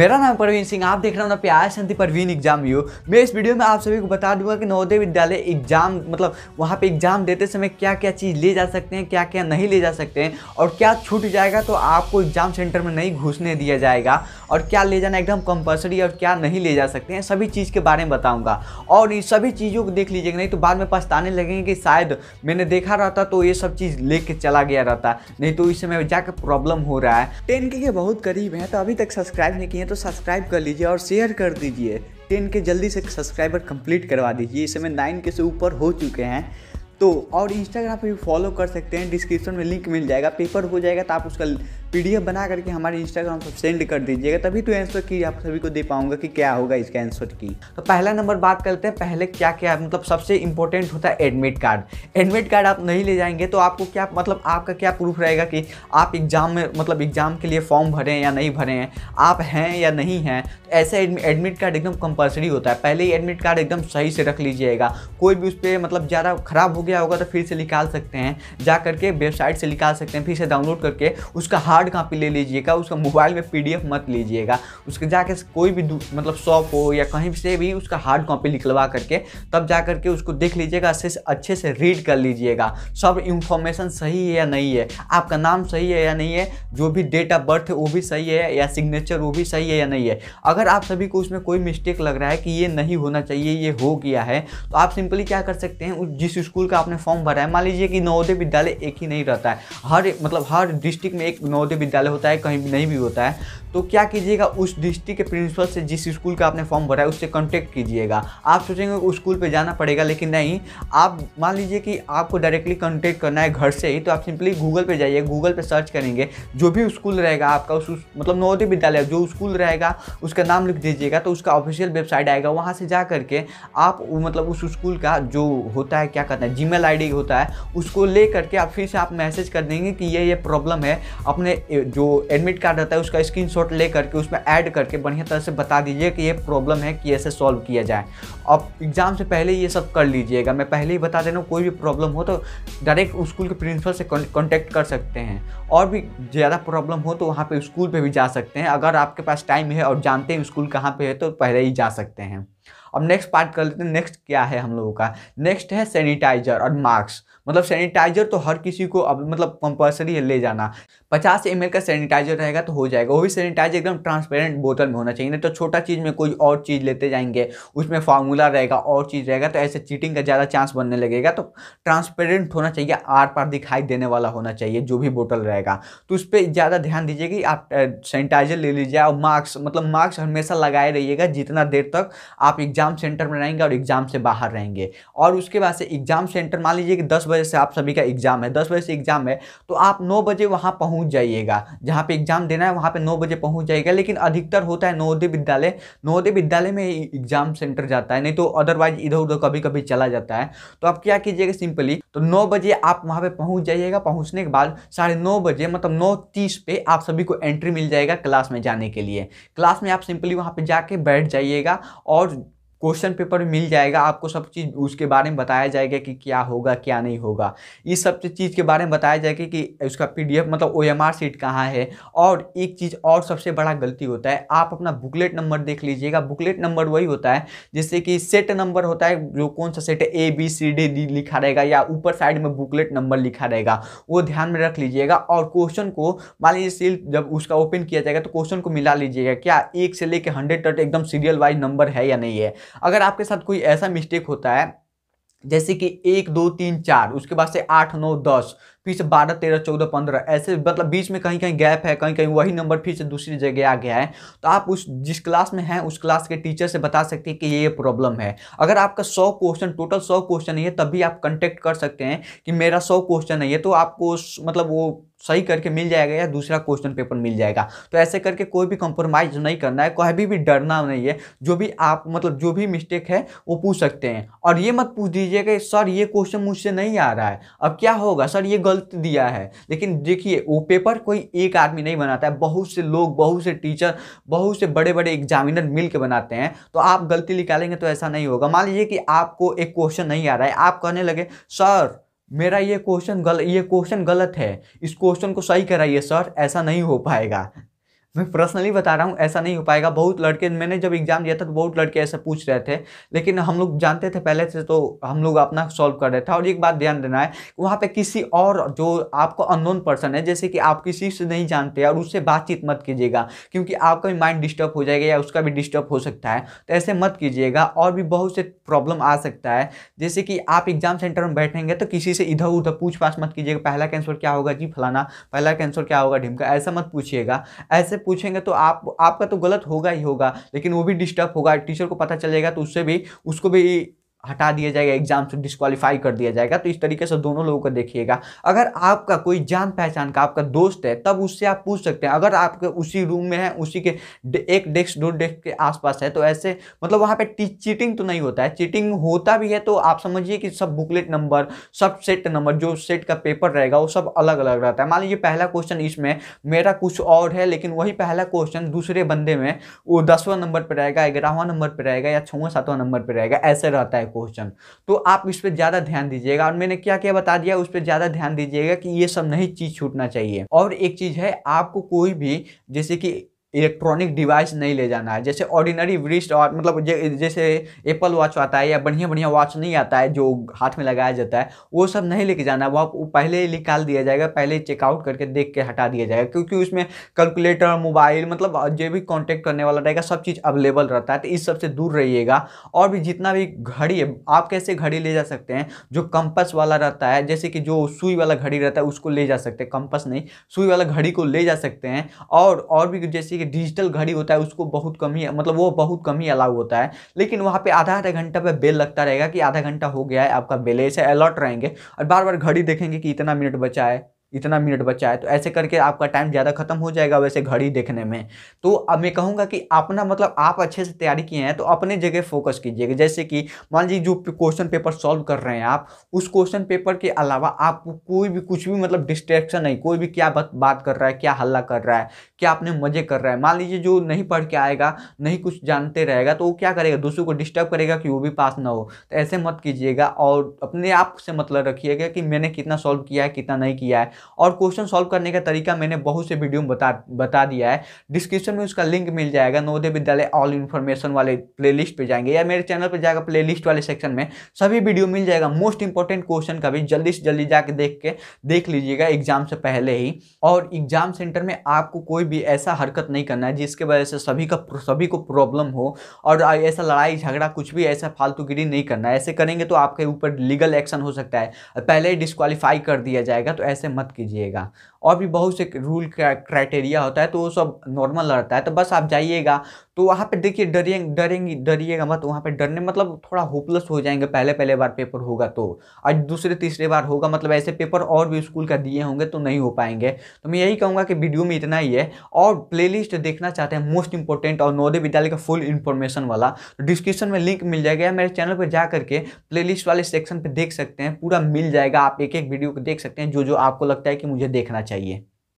मेरा नाम प्रवीण सिंह आप देख रहे हो ना प्यार शांति प्रवीण एग्जाम यू मैं इस वीडियो में आप सभी को बता दूंगा कि नवोदय विद्यालय एग्जाम मतलब वहाँ पे एग्जाम देते समय क्या क्या चीज़ ले जा सकते हैं क्या क्या नहीं ले जा सकते हैं और क्या छूट जाएगा तो आपको एग्जाम सेंटर में नहीं घुसने दिया जाएगा और क्या ले जाना एकदम कंपल्सरी और क्या नहीं ले जा सकते हैं सभी चीज़ के बारे में बताऊँगा और इन सभी चीज़ों को देख लीजिएगा नहीं तो बाद में पछताने लगेंगे कि शायद मैंने देखा रहता तो ये सब चीज़ ले चला गया रहता नहीं तो इस समय जाकर प्रॉब्लम हो रहा है टेन के बहुत करीब है तो अभी तक सब्सक्राइब नहीं किया हैं तो सब्सक्राइब कर लीजिए और शेयर कर दीजिए टेन के जल्दी से सब्सक्राइबर कंप्लीट करवा दीजिए इस समय नाइन के से ऊपर हो चुके हैं तो और इंस्टाग्राम पे भी फॉलो कर सकते हैं डिस्क्रिप्शन में लिंक मिल जाएगा पेपर हो जाएगा तो आप उसका पी बना करके हमारे इंस्टाग्राम पर सेंड कर दीजिएगा तभी तो आंसर की आप सभी को दे पाऊंगा कि क्या होगा इसका आंसर की तो पहला नंबर बात करते हैं पहले क्या क्या मतलब सबसे इंपॉर्टेंट होता है एडमिट कार्ड एडमिट कार्ड आप नहीं ले जाएंगे तो आपको क्या मतलब आपका क्या प्रूफ रहेगा कि आप एग्ज़ाम में मतलब एग्ज़ाम के लिए फॉर्म भरें या नहीं भरे हैं आप हैं या नहीं हैं तो ऐसे एडमिट कार्ड एकदम कंपलसरी होता है पहले ही एडमिट कार्ड एकदम सही से रख लीजिएगा कोई भी उस पर मतलब ज़्यादा ख़राब हो गया होगा तो फिर से निकाल सकते हैं जा करके वेबसाइट से निकाल सकते हैं फिर से डाउनलोड करके उसका हार्ड हार्ड कॉपी ले लीजिएगा उसका मोबाइल में पीडीएफ मत लीजिएगा उसके जाके कोई भी मतलब शॉप हो या कहीं से भी उसका हार्ड कॉपी निकलवा करके तब जा करके उसको देख लीजिएगा अच्छे से अच्छे से रीड कर लीजिएगा सब इन्फॉर्मेशन सही है या नहीं है आपका नाम सही है या नहीं है जो भी डेट ऑफ बर्थ है वो भी सही है या सिग्नेचर वो भी सही है या नहीं है अगर आप सभी को उसमें कोई मिस्टेक लग रहा है कि ये नहीं होना चाहिए ये हो गया है तो आप सिंपली क्या कर सकते हैं जिस स्कूल का आपने फॉर्म भरा है मान लीजिए कि नवोदय विद्यालय एक ही नहीं रहता है हर मतलब हर डिस्ट्रिक्ट में एक नवोदय छोटे विद्यालय होता है कहीं नहीं भी होता है तो क्या कीजिएगा उस डिस्ट्रिक्ट के प्रिंसिपल से जिस स्कूल का आपने फॉर्म भरा है उससे कॉन्टैक्ट कीजिएगा आप सोचेंगे उस स्कूल पर जाना पड़ेगा लेकिन नहीं आप मान लीजिए कि आपको डायरेक्टली कॉन्टैक्ट करना है घर से ही तो आप सिंपली गूगल पर जाइए गूगल पर सर्च करेंगे जो भी स्कूल रहेगा आपका उस मतलब नवोदय विद्यालय जो स्कूल रहेगा उसका नाम लिख दीजिएगा तो उसका ऑफिशियल वेबसाइट आएगा वहाँ से जा करके आप मतलब उस स्कूल का जो होता है क्या कहते हैं जी मेल होता है उसको ले करके आप फिर से आप मैसेज कर देंगे कि ये ये प्रॉब्लम है अपने जो एडमिट कार्ड रहता है उसका स्क्रीनशॉट ले करके उसमें ऐड करके बढ़िया तरह से बता दीजिए कि ये प्रॉब्लम है कि ऐसे सॉल्व किया जाए अब एग्ज़ाम से पहले ये सब कर लीजिएगा मैं पहले ही बता देना कोई भी प्रॉब्लम हो तो डायरेक्ट स्कूल के प्रिंसिपल से कॉन्टैक्ट कर सकते हैं और भी ज़्यादा प्रॉब्लम हो तो वहाँ पर स्कूल पर भी जा सकते हैं अगर आपके पास टाइम है और जानते हैं स्कूल कहाँ पर है तो पहले ही जा सकते हैं अब नेक्स्ट पार्ट कर लेते हैं नेक्स्ट क्या है हम लोगों का नेक्स्ट है सैनिटाइजर और मास्क मतलब सैनिटाइजर तो हर किसी को अब मतलब कंपलसरी है ले जाना पचास एम का सैनिटाइजर रहेगा तो हो जाएगा वो भी सैनिटाइजर एकदम ट्रांसपेरेंट बोतल में होना चाहिए नहीं तो छोटा चीज़ में कोई और चीज़ लेते जाएंगे उसमें फार्मूला रहेगा और चीज़ रहेगा तो ऐसे चीटिंग का ज़्यादा चांस बनने लगेगा तो ट्रांसपेरेंट होना चाहिए आर पार दिखाई देने वाला होना चाहिए जो भी बोतल रहेगा तो उस पर ज़्यादा ध्यान दीजिए कि आप सैनिटाइजर ले लीजिए और मास्क मतलब मास्क हमेशा लगाए रहिएगा जितना देर तक आप एग्ज़ाम सेंटर में रहेंगे और एग्ज़ाम से बाहर रहेंगे और उसके बाद से एग्ज़ाम सेंटर मान लीजिए कि दस बजे से आप सभी का एग्ज़ाम है दस बजे से एग्ज़ाम है तो आप नौ बजे वहाँ पहुँच जाइएगा जहाँ पे एग्ज़ाम देना है वहाँ पे नौ बजे पहुँच जाइएगा लेकिन अधिकतर होता है नवोदय विद्यालय नवोदय विद्यालय में एग्ज़ाम सेंटर जाता है नहीं तो अदरवाइज इधर उधर कभी कभी चला जाता है तो आप क्या कीजिएगा सिंपली तो नौ बजे आप वहाँ पर पहुँच जाइएगा पहुँचने के बाद साढ़े बजे मतलब नौ तीस पे आप सभी को एंट्री मिल जाएगा क्लास में जाने के लिए क्लास में आप सिंपली वहाँ पर जाके बैठ जाइएगा और क्वेश्चन पेपर मिल जाएगा आपको सब चीज़ उसके बारे में बताया जाएगा कि क्या होगा क्या नहीं होगा इस सब चीज़ के बारे में बताया जाएगा कि उसका पीडीएफ मतलब ओ आर सीट कहाँ है और एक चीज़ और सबसे बड़ा गलती होता है आप अपना बुकलेट नंबर देख लीजिएगा बुकलेट नंबर वही होता है जैसे कि सेट नंबर होता है जो कौन सा सेट है A B C D D लिखा रहेगा या ऊपर साइड में बुकलेट नंबर लिखा रहेगा वो ध्यान में रख लीजिएगा और क्वेश्चन को मान लीजिए सील जब उसका ओपन किया जाएगा तो क्वेश्चन को मिला लीजिएगा क्या एक से लेकर हंड्रेड तक एकदम सीरियल वाइज नंबर है या नहीं है अगर आपके साथ कोई ऐसा मिस्टेक होता है जैसे कि एक दो तीन चार उसके बाद से आठ नौ दस फिर से बारह तेरह चौदह पंद्रह ऐसे मतलब बीच में कहीं कहीं गैप है कहीं कहीं वही नंबर फिर से दूसरी जगह आ गया है तो आप उस जिस क्लास में हैं उस क्लास के टीचर से बता सकते हैं कि ये प्रॉब्लम है अगर आपका सौ क्वेश्चन टोटल सौ क्वेश्चन है तभी आप कंटेक्ट कर सकते हैं कि मेरा सौ क्वेश्चन है ये तो आपको मतलब वो सही करके मिल जाएगा या दूसरा क्वेश्चन पेपर मिल जाएगा तो ऐसे करके कोई भी कंप्रोमाइज़ नहीं करना है कभी भी डरना नहीं है जो भी आप मतलब जो भी मिस्टेक है वो पूछ सकते हैं और ये मत पूछ दीजिए कि सर ये क्वेश्चन मुझसे नहीं आ रहा है अब क्या होगा सर ये गलत गलत दिया है लेकिन देखिए वो पेपर कोई एक आदमी नहीं बनाता है बहुत से लोग बहुत से टीचर बहुत से बड़े बड़े एग्जामिनर मिल के बनाते हैं तो आप गलती निकालेंगे तो ऐसा नहीं होगा मान लीजिए कि आपको एक क्वेश्चन नहीं आ रहा है आप कहने लगे सर मेरा ये क्वेश्चन गलत ये क्वेश्चन गलत है इस क्वेश्चन को सही कराइए सर ऐसा नहीं हो पाएगा मैं पर्सनली बता रहा हूँ ऐसा नहीं हो पाएगा बहुत लड़के मैंने जब एग्ज़ाम दिया था तो बहुत लड़के ऐसे पूछ रहे थे लेकिन हम लोग जानते थे पहले से तो हम लोग अपना सॉल्व कर रहे थे और एक बात ध्यान देना है वहाँ पे किसी और जो आपको अननोन पर्सन है जैसे कि आप किसी से नहीं जानते और उससे बातचीत मत कीजिएगा क्योंकि आपका भी माइंड डिस्टर्ब हो जाएगा या उसका भी डिस्टर्ब हो सकता है तो ऐसे मत कीजिएगा और भी बहुत से प्रॉब्लम आ सकता है जैसे कि आप एग्ज़ाम सेंटर में बैठेंगे तो किसी से इधर उधर पूछ पाछ मत कीजिएगा पहला कैंसर क्या होगा जी फलाना पहला कैंसर क्या होगा ढिमका ऐसा मत पूछिएगा ऐसे पूछेंगे तो आप आपका तो गलत होगा ही होगा लेकिन वो भी डिस्टर्ब होगा टीचर को पता चलेगा तो उससे भी उसको भी हटा दिया जाएगा एग्जाम से डिस्कालीफाई कर दिया जाएगा तो इस तरीके से दोनों लोगों को देखिएगा अगर आपका कोई जान पहचान का आपका दोस्त है तब उससे आप पूछ सकते हैं अगर आपके उसी रूम में है उसी के एक डेस्क दो डेस्क के आसपास है तो ऐसे मतलब वहाँ पे चीटिंग तो नहीं होता है चीटिंग होता भी है तो आप समझिए कि सब बुकलेट नंबर सब सेट नंबर जो सेट का पेपर रहेगा वो सब अलग अलग रहता है मान लीजिए पहला क्वेश्चन इसमें मेरा कुछ और है लेकिन वही पहला क्वेश्चन दूसरे बंदे में वो दसवां नंबर पर रहेगा ग्यारहवा नंबर पर रहेगा या छवा सातवां नंबर पर रहेगा ऐसे रहता है क्वेश्चन तो आप इस पर ज़्यादा ध्यान दीजिएगा और मैंने क्या क्या बता दिया उस पर ज़्यादा ध्यान दीजिएगा कि ये सब नहीं चीज़ छूटना चाहिए और एक चीज़ है आपको कोई भी जैसे कि इलेक्ट्रॉनिक डिवाइस नहीं ले जाना है जैसे ऑर्डिनरी वरिस्ट और मतलब जे, जैसे एप्पल वॉच आता है या बढ़िया बढ़िया वॉच नहीं आता है जो हाथ में लगाया जाता है वो सब नहीं लेके जाना है वो पहले ही निकाल दिया जाएगा पहले चेकआउट करके देख के हटा दिया जाएगा क्योंकि उसमें कैलकुलेटर मोबाइल मतलब जो भी कॉन्टैक्ट करने वाला रहेगा सब चीज़ अवेलेबल रहता है तो इस सबसे दूर रहिएगा और भी जितना भी घड़ी है आप कैसे घड़ी ले जा सकते हैं जो कंपस वाला रहता है जैसे कि जो सुई वाला घड़ी रहता है उसको ले जा सकते हैं कंपस नहीं सुई वाला घड़ी को ले जा सकते हैं और और भी जैसे देखिए डिजिटल घड़ी होता है उसको बहुत कम ही मतलब वो बहुत कम ही अलाउ होता है लेकिन वहाँ पे आधा आधा घंटा पे बेल लगता रहेगा कि आधा घंटा हो गया है आपका बेल ऐसे अलर्ट रहेंगे और बार बार घड़ी देखेंगे कि इतना मिनट बचा है इतना मिनट बचा है तो ऐसे करके आपका टाइम ज़्यादा खत्म हो जाएगा वैसे घड़ी देखने में तो अब मैं कहूँगा कि अपना मतलब आप अच्छे से तैयारी किए हैं तो अपने जगह फोकस कीजिएगा जैसे कि मान लीजिए जो क्वेश्चन पेपर सॉल्व कर रहे हैं आप उस क्वेश्चन पेपर के अलावा आपको कोई भी कुछ भी मतलब डिस्ट्रैक्शन नहीं कोई भी क्या बात बात कर रहा है क्या हल्ला कर रहा है क्या अपने मज़े कर रहा है मान लीजिए जो नहीं पढ़ के आएगा नहीं कुछ जानते रहेगा तो वो क्या करेगा दूसरों को डिस्टर्ब करेगा कि वो भी पास ना हो तो ऐसे मत कीजिएगा और अपने आप से मतलब रखिएगा कि मैंने कितना सॉल्व किया है कितना नहीं किया है और क्वेश्चन सॉल्व करने का तरीका मैंने बहुत से वीडियो में बता बता दिया है डिस्क्रिप्शन में उसका लिंक मिल जाएगा नवोदय विद्यालय ऑल इन्फॉर्मेशन वाले प्लेलिस्ट पे जाएंगे या मेरे चैनल पर जाएगा प्लेलिस्ट वाले सेक्शन में सभी वीडियो मिल जाएगा मोस्ट इंपॉर्टेंट क्वेश्चन का भी जल्दी से जल्दी जाके देख के देख लीजिएगा एग्जाम से पहले ही और एग्जाम सेंटर में आपको कोई भी ऐसा हरकत नहीं करना है जिसके वजह से सभी का सभी को प्रॉब्लम हो और ऐसा लड़ाई झगड़ा कुछ भी ऐसा फालतूगिरी नहीं करना है ऐसे करेंगे तो आपके ऊपर लीगल एक्शन हो सकता है पहले ही डिस्कालीफाई कर दिया जाएगा तो ऐसे मत कीजिएगा और भी बहुत से रूल क्राइटेरिया होता है तो वो सब नॉर्मल रहता है तो बस आप जाइएगा तो वहाँ पे देखिए डरिए डरेंगे डरिएगा मत वहाँ पे डरने मतलब थोड़ा होपलेस हो जाएंगे पहले पहले बार पेपर होगा तो आज दूसरे तीसरे बार होगा मतलब ऐसे पेपर और भी स्कूल का दिए होंगे तो नहीं हो पाएंगे तो मैं यही कहूँगा कि वीडियो में इतना ही है और प्लेलिस्ट देखना चाहते हैं मोस्ट इंपॉर्टेंट और नवोदय विद्यालय का फुल इन्फॉर्मेशन वाला तो डिस्क्रिप्शन में लिंक मिल जाएगा या मेरे चैनल पर जा करके प्लेलिस्ट वाले सेक्शन पर देख सकते हैं पूरा मिल जाएगा आप एक एक वीडियो को देख सकते हैं जो जो आपको लगता लगता है कि मुझे देखना चाहिए